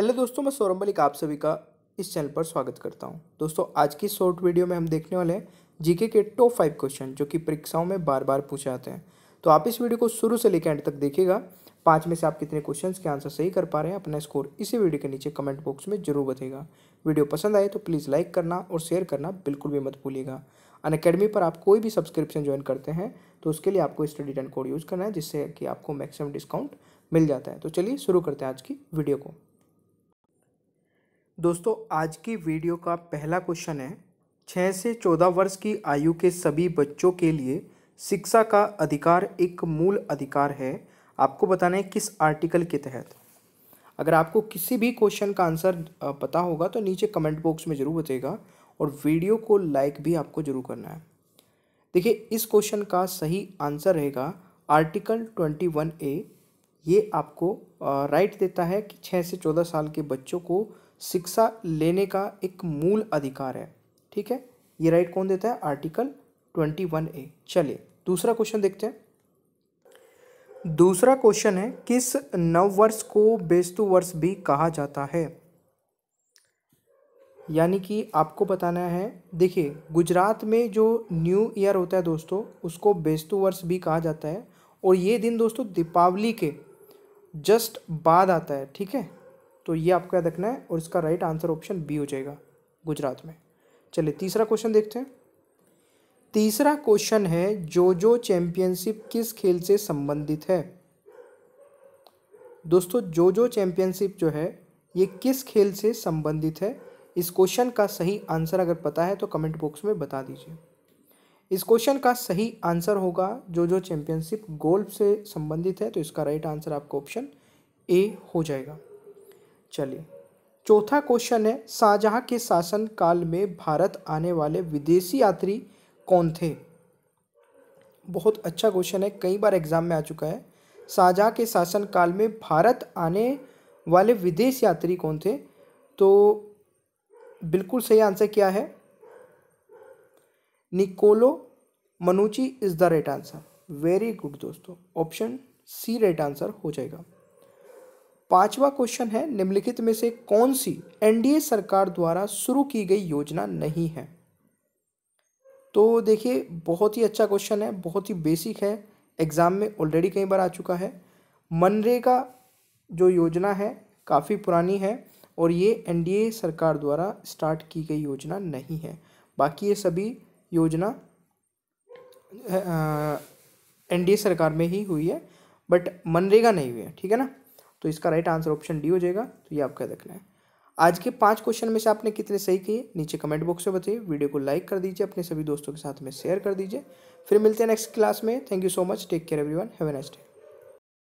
hello दोस्तों मैं सौरभ मलिक आप सभी का इस चैनल पर स्वागत करता हूं दोस्तों आज की शॉर्ट वीडियो में हम देखने वाले हैं जीके के टॉप फाइव क्वेश्चन जो कि परीक्षाओं में बार बार पूछे जाते हैं तो आप इस वीडियो को शुरू से लेकर एंड तक देखिएगा पाँच में से आप कितने क्वेश्चन के आंसर सही कर पा रहे हैं अपना स्कोर इसी वीडियो के नीचे कमेंट बॉक्स में जरूर बताएगा वीडियो पसंद आए तो प्लीज़ लाइक करना और शेयर करना बिल्कुल भी मत भूलिएगा अन अकेडमी पर आप कोई भी सब्सक्रिप्शन ज्वाइन करते हैं तो उसके लिए आपको स्टडी टेन कोड यूज़ करना है जिससे कि आपको मैक्सिमम डिस्काउंट मिल जाता है तो चलिए शुरू करते हैं आज की वीडियो को दोस्तों आज की वीडियो का पहला क्वेश्चन है छः से चौदह वर्ष की आयु के सभी बच्चों के लिए शिक्षा का अधिकार एक मूल अधिकार है आपको बताना है किस आर्टिकल के तहत अगर आपको किसी भी क्वेश्चन का आंसर पता होगा तो नीचे कमेंट बॉक्स में ज़रूर बताएगा और वीडियो को लाइक भी आपको ज़रूर करना है देखिए इस क्वेश्चन का सही आंसर रहेगा आर्टिकल ट्वेंटी वन ए ये आपको राइट देता है कि छः से चौदह साल के बच्चों को शिक्षा लेने का एक मूल अधिकार है ठीक है ये राइट कौन देता है आर्टिकल ट्वेंटी वन ए चलिए दूसरा क्वेश्चन देखते हैं दूसरा क्वेश्चन है किस नववर्ष को बेस्तु वर्ष भी कहा जाता है यानी कि आपको बताना है देखिए गुजरात में जो न्यू ईयर होता है दोस्तों उसको बेस्तु वर्ष भी कहा जाता है और ये दिन दोस्तों दीपावली के जस्ट बाद आता है ठीक है तो ये आपको याद रखना है और इसका राइट आंसर ऑप्शन बी हो जाएगा गुजरात में चलिए तीसरा क्वेश्चन देखते हैं तीसरा क्वेश्चन है जो जो चैंपियनशिप किस खेल से संबंधित है दोस्तों जो जो चैंपियनशिप जो है ये किस खेल से संबंधित है इस क्वेश्चन का सही आंसर अगर पता है तो कमेंट बॉक्स में बता दीजिए इस क्वेश्चन का सही आंसर होगा जो जो चैंपियनशिप गोल्ड से संबंधित है तो इसका राइट आंसर आपका ऑप्शन ए हो जाएगा चलिए चौथा क्वेश्चन है शाहजहाँ के शासन काल में भारत आने वाले विदेशी यात्री कौन थे बहुत अच्छा क्वेश्चन है कई बार एग्जाम में आ चुका है शाहजहाँ के शासन काल में भारत आने वाले विदेश यात्री कौन थे तो बिल्कुल सही आंसर क्या है Niccolao Manucci is the right answer very good दोस्तों ऑप्शन सी राइट आंसर हो जाएगा पांचवा क्वेश्चन है निम्नलिखित में से कौन सी एनडीए सरकार द्वारा शुरू की गई योजना नहीं है तो देखिए बहुत ही अच्छा क्वेश्चन है बहुत ही बेसिक है एग्ज़ाम में ऑलरेडी कई बार आ चुका है मनरेगा जो योजना है काफ़ी पुरानी है और ये एनडीए सरकार द्वारा स्टार्ट की गई योजना नहीं है बाकी ये सभी योजना एनडीए सरकार में ही हुई है बट मनरेगा नहीं हुई है ठीक है ना तो इसका राइट आंसर ऑप्शन डी हो जाएगा तो ये आपका देखना है आज के पांच क्वेश्चन में से आपने कितने सही किए नीचे कमेंट बॉक्स में बताइए वीडियो को लाइक कर दीजिए अपने सभी दोस्तों के साथ में शेयर कर दीजिए फिर मिलते हैं नेक्स्ट क्लास में thank you so much take care one have a nice day